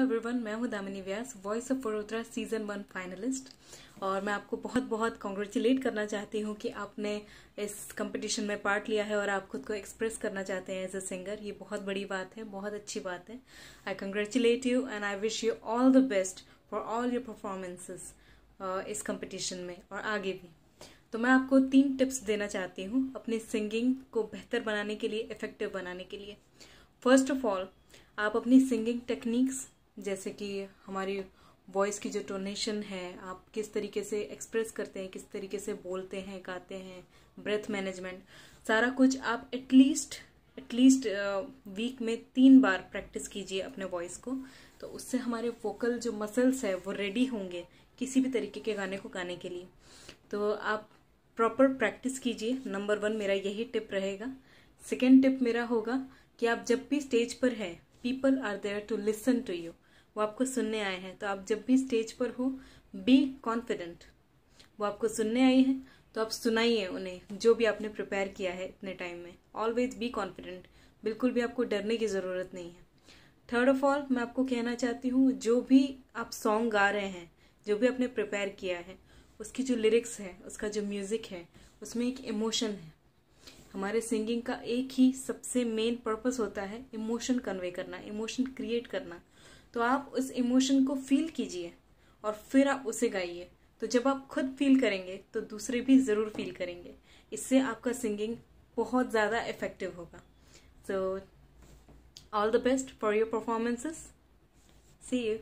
everyone मैं हूं Damini Vyas voice of Vadodara season one finalist और मैं आपको बहुत बहुत कॉन्ग्रेचुलेट करना चाहती हूं कि आपने इस कंपटीशन में पार्ट लिया है और आप खुद को एक्सप्रेस करना चाहते हैं एज अ सिंगर ये बहुत बड़ी बात है बहुत अच्छी बात है I congratulate you and I wish you all the best for all your performances इस कंपटीशन में और आगे भी तो मैं आपको तीन टिप्स देना चाहती हूँ अपनी सिंगिंग को बेहतर बनाने के लिए इफेक्टिव बनाने के लिए फर्स्ट ऑफ ऑल आप अपनी सिंगिंग टेक्निक्स जैसे कि हमारी वॉइस की जो टोनेशन है आप किस तरीके से एक्सप्रेस करते हैं किस तरीके से बोलते हैं गाते हैं ब्रेथ मैनेजमेंट सारा कुछ आप एटलीस्ट एटलीस्ट वीक में तीन बार प्रैक्टिस कीजिए अपने वॉइस को तो उससे हमारे वोकल जो मसल्स है वो रेडी होंगे किसी भी तरीके के गाने को गाने के लिए तो आप प्रॉपर प्रैक्टिस कीजिए नंबर वन मेरा यही टिप रहेगा सेकेंड टिप मेरा होगा कि आप जब भी स्टेज पर हैं people are there to listen to you वो आपको सुनने आए हैं तो आप जब भी स्टेज पर हो बी कॉन्फिडेंट वो आपको सुनने आई हैं तो आप सुनाइए उन्हें जो भी आपने प्रिपेयर किया है इतने टाइम में ऑलवेज बी कॉन्फिडेंट बिल्कुल भी आपको डरने की ज़रूरत नहीं है थर्ड ऑफ ऑल मैं आपको कहना चाहती हूँ जो भी आप सॉन्ग गा रहे हैं जो भी आपने प्रिपेयर किया है उसकी जो लिरिक्स है उसका जो म्यूज़िक है उसमें एक इमोशन है हमारे सिंगिंग का एक ही सबसे मेन पर्पस होता है इमोशन कन्वे करना इमोशन क्रिएट करना तो आप उस इमोशन को फील कीजिए और फिर आप उसे गाइए तो जब आप खुद फील करेंगे तो दूसरे भी ज़रूर फील करेंगे इससे आपका सिंगिंग बहुत ज़्यादा इफेक्टिव होगा so all the best for your performances see you